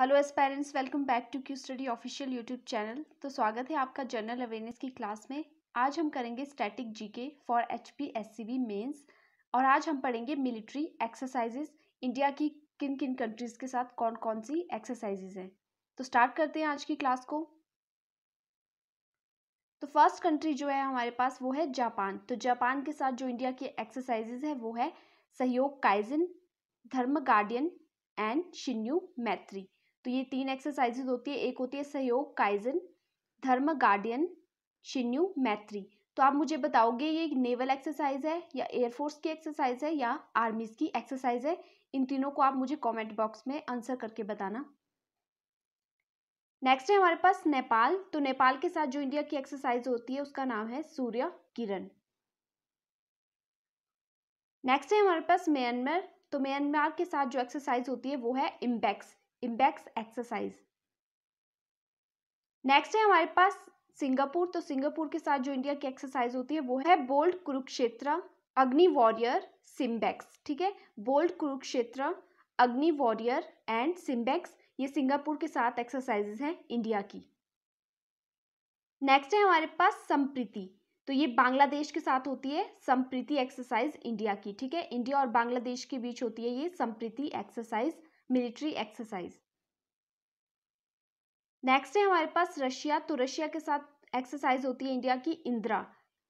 Hello aspirants welcome back to Q study official YouTube channel तो स्वागत है आपका जनरल अवेयरनेस की क्लास में आज हम करेंगे static GK for H P S C mains और आज हम पढ़ेंगे मिलिट्री एक्सरसाइजेस इंडिया की किन किन कंट्रीज़ के साथ कौन कौन सी एक्सरसाइजेज हैं तो स्टार्ट करते हैं आज की क्लास को तो फर्स्ट कंट्री जो है हमारे पास वो है जापान तो जापान के साथ जो इंडिया की एक्सरसाइजेज है वो है सहयोग काइजन धर्म गार्डियन एंड शिन्यू मैत्री तो ये तीन एक्सरसाइजेज होती है एक होती है सहयोग काइजन धर्म गार्डियन शिन्यू मैत्री तो आप मुझे बताओगे ये नेवल एक्सरसाइज है या एयरफोर्स की एक्सरसाइज है या आर्मीज की एक्सरसाइज है इन तीनों को आप मुझे कमेंट बॉक्स में आंसर करके बताना नेक्स्ट है हमारे पास नेपाल तो नेपाल के साथ जो इंडिया की एक्सरसाइज होती है उसका नाम है सूर्य किरण नेक्स्ट है हमारे पास म्यांमार तो म्यांमार के साथ जो एक्सरसाइज होती है वो है इम्बेक्स इंडेक्स एक्सरसाइज नेक्स्ट है हमारे पास सिंगापुर तो सिंगापुर के साथ जो इंडिया की एक्सरसाइज होती है वो है bold Kurukshetra Agni warrior SIMBEX ठीक है bold Kurukshetra Agni warrior and SIMBEX ये सिंगापुर के साथ एक्सरसाइजेस हैं इंडिया की नेक्स्ट है हमारे पास संप्रीति तो ये बांग्लादेश के साथ होती है संप्रीति एक्सरसाइज इंडिया की ठीक है इंडिया और बांग्लादेश के बीच होती है ये Sampriti exercise military exercise next है हमारे पास रशिया तो रशिया के साथ एक्सरसाइज होती है इंडिया की इंदिरा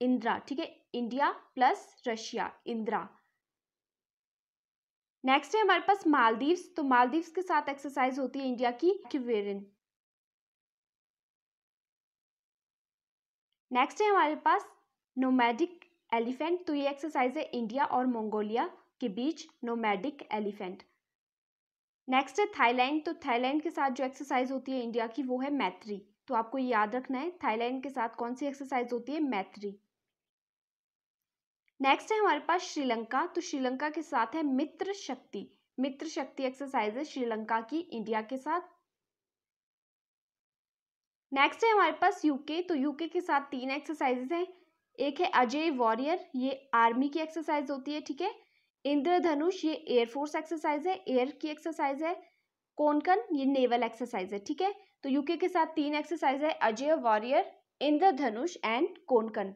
इंदिरा ठीक है India plus Russia Indra next है हमारे पास मालदीव्स तो मालदीव्स के साथ एक्सरसाइज होती है इंडिया की क्यूवेरिन नेक्स्ट है हमारे पास नोमैडिक एलिफेंट तो ये एक्सरसाइज है इंडिया और मंगोलिया के बीच नोमैडिक एलिफेंट नेक्स्ट है थाईलैंड तो थाईलैंड के साथ जो एक्सरसाइज होती है इंडिया की वो है मैत्री तो आपको याद रखना है थाईलैंड के साथ कौन सी एक्सरसाइज होती है मैत्री नेक्स्ट है हमारे पास श्रीलंका तो श्रीलंका के साथ है मित्र शक्ति मित्र शक्ति एक्सरसाइज है श्रीलंका की इंडिया के साथ नेक्स्ट है हमारे पास यूके तो यूके के साथ तीन एक्सरसाइजेस हैं एक है अजय वॉरियर ये आर्मी की एक्सरसाइज होती है ठीक है इंद्रधनुष ये एयरफोर्स एक्सरसाइज है एयर की एक्सरसाइज है कोनकन ये नेवल एक्सरसाइज है ठीक है तो यूके के साथ तीन एक्सरसाइज है Ajay warrior Indradhanush and Konkan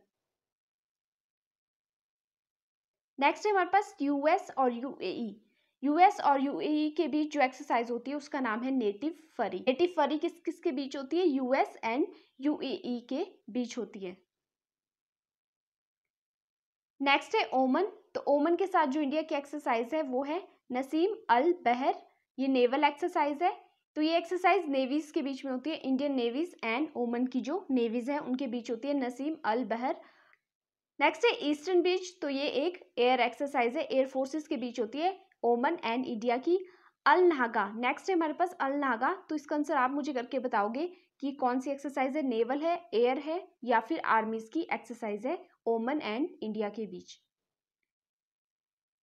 next है हमारे पास यूएस और यूएई यूएस e। और यूएई e के बीच जो एक्सरसाइज होती है उसका नाम है नेटिव फरी नेटिव फरी किस किस e के बीच होती है यूएस एंड यूएई के बीच होती है नेक्स्ट है ओमन तो ओमन के साथ जो इंडिया की एक्सरसाइज है वो है नसीम अल बहर ये नेवल एक्सरसाइज है तो ये एक्सरसाइज नेवीज़ के बीच में होती है इंडियन नेवीज़ एंड ओमन की जो नेवीज़ है उनके बीच होती है नसीम अल बहर नेक्स्ट है ईस्टर्न बीच तो ये एक एयर एक्सरसाइज है एयर फोर्सेस के बीच होती है ओमन एंड इंडिया की अल नागा नेक्स्ट है हमारे पास अल नागा तो इसका आंसर आप मुझे करके बताओगे कि कौन सी एक्सरसाइज है नेवल है एयर है या फिर आर्मीज की एक्सरसाइज है ओमन एंड इंडिया के बीच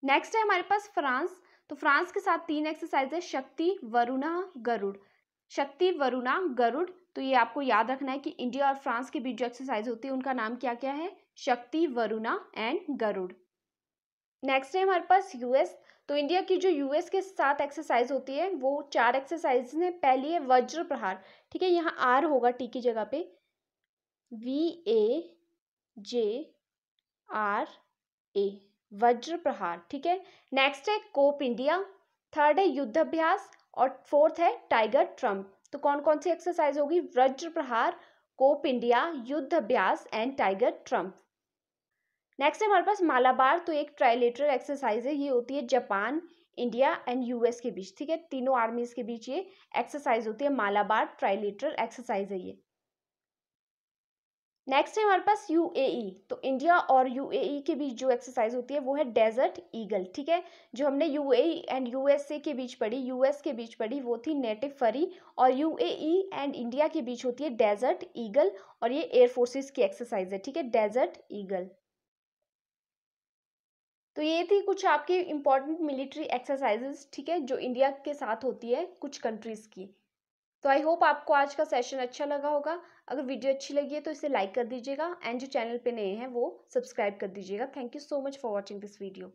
नेक्स्ट है हमारे पास फ्रांस तो फ्रांस के साथ तीन एक्सरसाइज है शक्ति वरुणा गरुड़ शक्ति वरुणा गरुड़ तो ये आपको याद रखना है कि इंडिया और फ्रांस के बीच जो एक्सरसाइज होती है उनका नाम क्या क्या है शक्ति वरुणा एंड गरुड़ नेक्स्ट है हमारे पास यूएस तो इंडिया की जो यूएस के साथ एक्सरसाइज होती है वो चार एक्सरसाइज हैं पहली है वज्र प्रहार ठीक है यहाँ आर होगा टी की जगह पे V A J R A वज्र प्रहार ठीक है नेक्स्ट है कोप इंडिया थर्ड है युद्ध अभ्यास और फोर्थ है टाइगर ट्रम्प तो कौन कौन सी एक्सरसाइज होगी वज्र प्रहार कोप इंडिया युद्ध अभ्यास एंड टाइगर ट्रम्प नेक्स्ट है हमारे पास मालाबार तो एक ट्राइलेटरल एक्सरसाइज है ये होती है जापान इंडिया एंड यूएस के बीच ठीक है तीनों आर्मीज के बीच ये एक्सरसाइज होती है मालाबार ट्राइलेटरल एक्सरसाइज है ये नेक्स्ट है हमारे पास यू e। तो इंडिया और यू e के बीच जो एक्सरसाइज होती है वो है डेजर्ट ईगल ठीक है जो हमने यू एंड यूएसए के बीच पढ़ी यूएस के बीच पढ़ी वो थी नेटिव फरी और यू एंड इंडिया के बीच होती है डेजर्ट ईगल और ये एयर फोर्सेस की एक्सरसाइज है ठीक है डेजर्ट ईगल तो ये थी कुछ आपकी इंपॉर्टेंट मिलिट्री एक्सरसाइजेस ठीक है जो इंडिया के साथ होती है कुछ कंट्रीज़ की तो आई होप आपको आज का सेशन अच्छा लगा होगा अगर वीडियो अच्छी लगी है तो इसे लाइक कर दीजिएगा एंड जो चैनल पे नए हैं वो सब्सक्राइब कर दीजिएगा thank you so much for watching this video